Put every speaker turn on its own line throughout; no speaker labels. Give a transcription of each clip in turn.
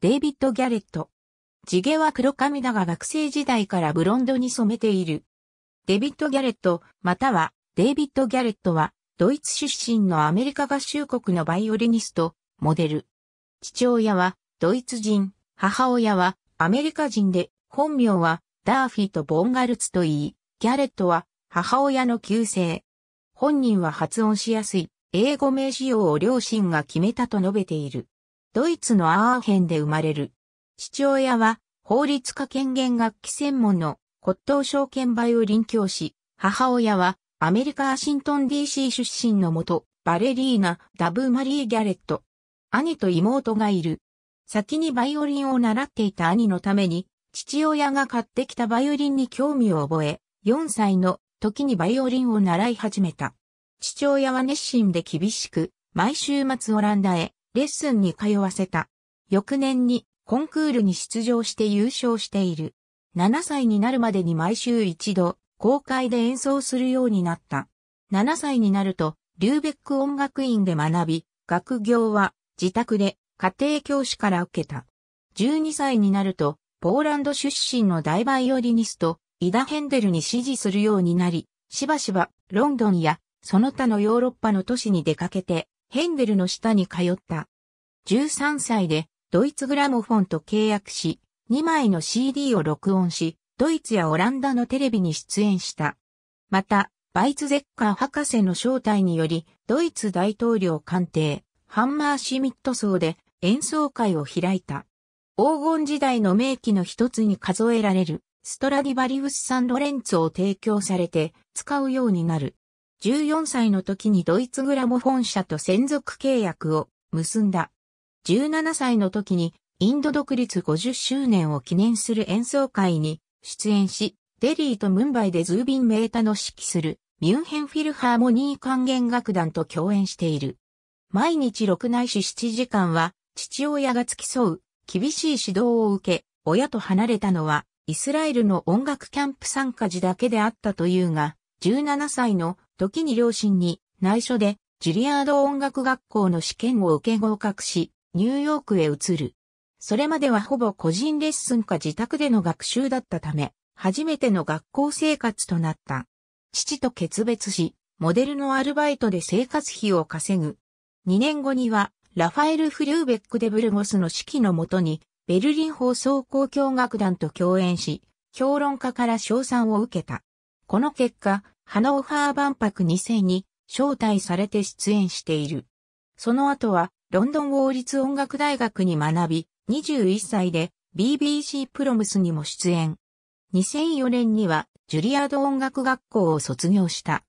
デイビッド・ギャレット。地毛は黒髪だが学生時代からブロンドに染めている。デビッド・ギャレット、またはデイビッド・ギャレットは、ドイツ出身のアメリカ合衆国のバイオリニスト、モデル。父親はドイツ人、母親はアメリカ人で、本名はダーフィーとボンガルツといい、ギャレットは母親の旧姓。本人は発音しやすい英語名仕用を両親が決めたと述べている。ドイツのアーヘンで生まれる。父親は法律家権限楽器専門の骨董証券バイオリン教師、母親はアメリカ・アシントン DC 出身の元バレリーナ、ダブ・マリー・ギャレット。兄と妹がいる。先にバイオリンを習っていた兄のために、父親が買ってきたバイオリンに興味を覚え、4歳の時にバイオリンを習い始めた。父親は熱心で厳しく、毎週末オランダへレッスンに通わせた。翌年にコンクールに出場して優勝している。7歳になるまでに毎週一度、公開で演奏するようになった。7歳になると、リューベック音楽院で学び、学業は自宅で家庭教師から受けた。12歳になると、ポーランド出身の大バイオリニスト、イダ・ヘンデルに支持するようになり、しばしばロンドンやその他のヨーロッパの都市に出かけてヘンデルの下に通った。13歳でドイツグラモフォンと契約し、2枚の CD を録音し、ドイツやオランダのテレビに出演した。また、バイツゼッカー博士の招待により、ドイツ大統領官邸、ハンマーシミット層で演奏会を開いた。黄金時代の名機の一つに数えられる、ストラディバリウス・サン・ロレンツを提供されて使うようになる。14歳の時にドイツグラモフォン社と専属契約を結んだ。17歳の時にインド独立50周年を記念する演奏会に出演し、デリーとムンバイでズービン・メータの指揮するミュンヘンフィルハーモニー管弦楽団と共演している。毎日6内市。し7時間は父親が付き添う厳しい指導を受け、親と離れたのはイスラエルの音楽キャンプ参加時だけであったというが、17歳の時に両親に内緒でジュリアード音楽学校の試験を受け合格し、ニューヨークへ移る。それまではほぼ個人レッスンか自宅での学習だったため、初めての学校生活となった。父と決別し、モデルのアルバイトで生活費を稼ぐ。2年後には、ラファエル・フリューベック・デ・ブルゴスの指揮のもとに、ベルリン放送交響楽団と共演し、評論家から賞賛を受けた。この結果、ハノーファー万博2000に招待されて出演している。その後は、ロンドン王立音楽大学に学び、21歳で BBC プロムスにも出演。2004年には、ジュリアード音楽学校を卒業した。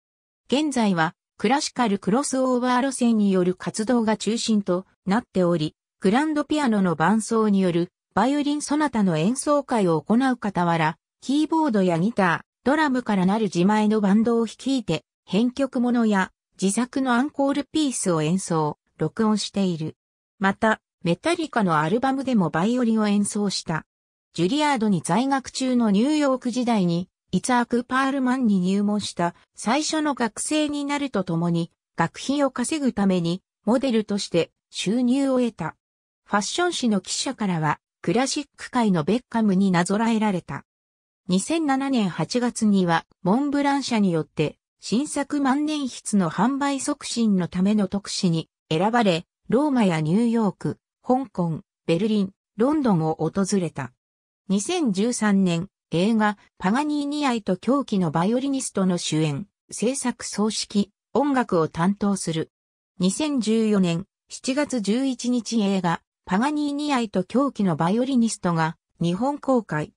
現在は、クラシカルクロスオーバー路線による活動が中心となっており、グランドピアノの伴奏によるバイオリンソナタの演奏会を行う傍ら、キーボードやギター、ドラムからなる自前のバンドを率いて、編曲ものや自作のアンコールピースを演奏、録音している。また、メタリカのアルバムでもバイオリンを演奏した。ジュリアードに在学中のニューヨーク時代に、イツアーク・パールマンに入門した最初の学生になるとともに、学費を稼ぐために、モデルとして収入を得た。ファッション誌の記者からは、クラシック界のベッカムになぞらえられた。2007年8月には、モンブラン社によって、新作万年筆の販売促進のための特使に選ばれ、ローマやニューヨーク、香港、ベルリン、ロンドンを訪れた。2013年、映画、パガニーニアイと狂気のバイオリニストの主演、制作葬式、音楽を担当する。2014年7月11日映画、パガニーニアイと狂気のバイオリニストが日本公開。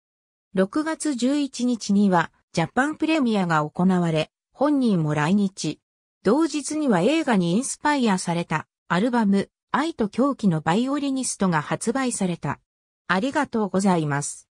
6月11日にはジャパンプレミアが行われ、本人も来日。同日には映画にインスパイアされたアルバム愛と狂気のバイオリニストが発売された。ありがとうございます。